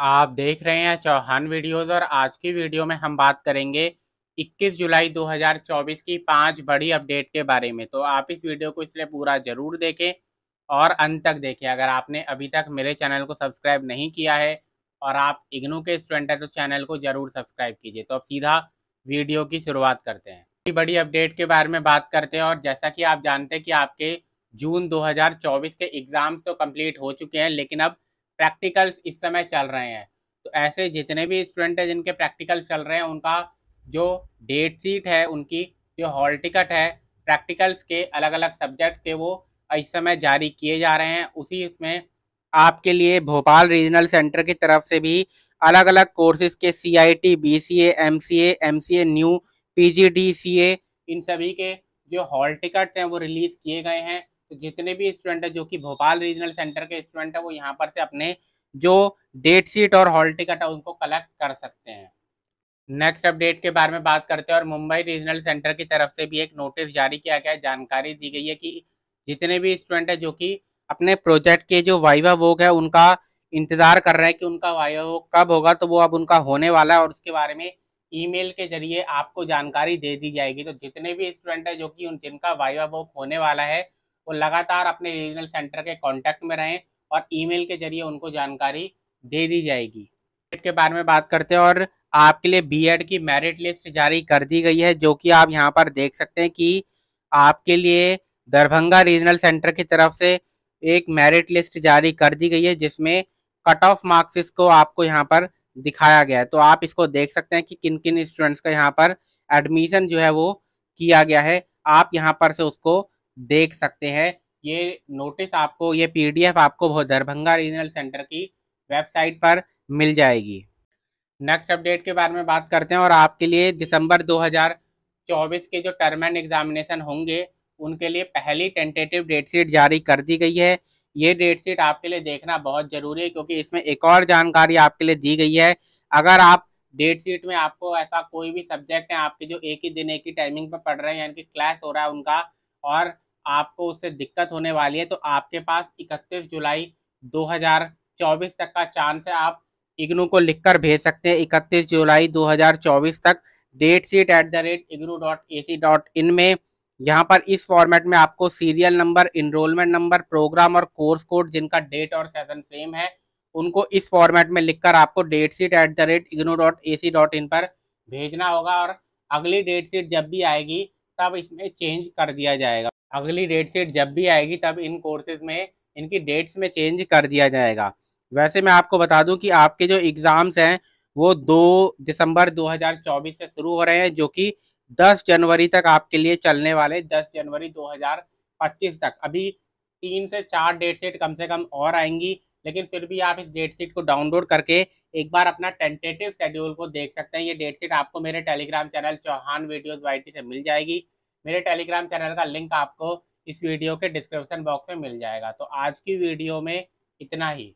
आप देख रहे हैं चौहान वीडियोस और आज की वीडियो में हम बात करेंगे 21 जुलाई 2024 की पांच बड़ी अपडेट के बारे में तो आप इस वीडियो को इसलिए पूरा ज़रूर देखें और अंत तक देखें अगर आपने अभी तक मेरे चैनल को सब्सक्राइब नहीं किया है और आप इग्नू के स्टूडेंट हैं तो चैनल को ज़रूर सब्सक्राइब कीजिए तो अब सीधा वीडियो की शुरुआत करते हैं बड़ी अपडेट के बारे में बात करते हैं और जैसा कि आप जानते हैं कि आपके जून 2024 के एग्ज़ाम्स तो कंप्लीट हो चुके हैं लेकिन अब प्रैक्टिकल्स इस समय चल रहे हैं तो ऐसे जितने भी स्टूडेंट हैं जिनके प्रैक्टिकल्स चल रहे हैं उनका जो डेट शीट है उनकी जो हॉल टिकट है प्रैक्टिकल्स के अलग अलग सब्जेक्ट के वो इस समय जारी किए जा रहे हैं उसी इसमें आपके लिए भोपाल रीजनल सेंटर की तरफ से भी अलग अलग कोर्सेज के C I T B C A M C A M C A new P G D C A इन सभी के जो हॉल टिकट हैं वो रिलीज़ किए गए हैं जितने भी स्टूडेंट है जो कि भोपाल रीजनल सेंटर के स्टूडेंट है वो यहाँ पर से अपने जो डेट शीट और हॉल टिकट है उनको कलेक्ट कर सकते हैं नेक्स्ट अपडेट के बारे में बात करते हैं और मुंबई रीजनल सेंटर की तरफ से भी एक नोटिस जारी किया गया है जानकारी दी गई है कि जितने भी स्टूडेंट है जो कि अपने प्रोजेक्ट के जो वाइवा वोक है उनका इंतजार कर रहे हैं कि उनका वाइवा वोक कब होगा तो वो अब उनका होने वाला है और उसके बारे में ईमेल के जरिए आपको जानकारी दे दी जाएगी तो जितने भी स्टूडेंट है जो कि उन जिनका वाइवा वोक होने वाला है वो लगातार अपने रीजनल सेंटर के कॉन्टैक्ट में रहें और ईमेल के जरिए उनको जानकारी दे दी जाएगी के बारे में बात करते हैं और आपके लिए बीएड की मेरिट लिस्ट जारी कर दी गई है जो कि आप यहाँ पर देख सकते हैं कि आपके लिए दरभंगा रीजनल सेंटर की तरफ से एक मेरिट लिस्ट जारी कर दी गई है जिसमें कट ऑफ मार्क्स को आपको यहाँ पर दिखाया गया है तो आप इसको देख सकते हैं कि किन किन स्टूडेंट्स का यहाँ पर एडमिशन जो है वो किया गया है आप यहाँ पर से उसको देख सकते हैं ये नोटिस आपको ये पीडीएफ आपको बहुत दरभंगा रीजनल सेंटर की वेबसाइट पर मिल जाएगी नेक्स्ट अपडेट के बारे में बात करते हैं और आपके लिए दिसंबर 2024 के जो टर्म एंड एग्जामिनेशन होंगे उनके लिए पहली टेंटेटिव डेट शीट जारी कर दी गई है ये डेट शीट आपके लिए देखना बहुत ज़रूरी है क्योंकि इसमें एक और जानकारी आपके लिए दी गई है अगर आप डेट शीट में आपको ऐसा कोई भी सब्जेक्ट है आपके जो एक ही दिन एक ही टाइमिंग पर पढ़ रहे हैं यानी कि क्लास हो रहा है उनका और आपको उससे दिक्कत होने वाली है तो आपके पास 31 जुलाई 2024 तक का चांस है आप इग्नू को लिखकर भेज सकते हैं 31 जुलाई 2024 तक date sheet at the rate IGNOU dot A C dot in में यहाँ पर इस फॉर्मेट में आपको serial number enrolment number programme और कोर्स कोड जिनका डेट और सेशन सेम है उनको इस फॉर्मेट में लिखकर आपको date sheet at the rate IGNOU dot A C dot in पर भेजना होगा और अगली डेट सीट जब भी आएगी तब इसमें चेंज कर दिया जाएगा अगली डेट शीट जब भी आएगी तब इन कोर्सेज में इनकी डेट्स में चेंज कर दिया जाएगा वैसे मैं आपको बता दूं कि आपके जो एग्ज़ाम्स हैं वो दो दिसंबर 2024 से शुरू हो रहे हैं जो कि 10 जनवरी तक आपके लिए चलने वाले 10 जनवरी 2025 तक अभी तीन से चार डेट शीट कम से कम और आएंगी लेकिन फिर भी आप इस डेट शीट को डाउनलोड करके एक बार अपना टेंटेटिव शेड्यूल को देख सकते हैं ये डेट शीट आपको मेरे टेलीग्राम चैनल चौहान वीडियोज वाई से मिल जाएगी मेरे टेलीग्राम चैनल का लिंक आपको इस वीडियो के डिस्क्रिप्शन बॉक्स में मिल जाएगा तो आज की वीडियो में इतना ही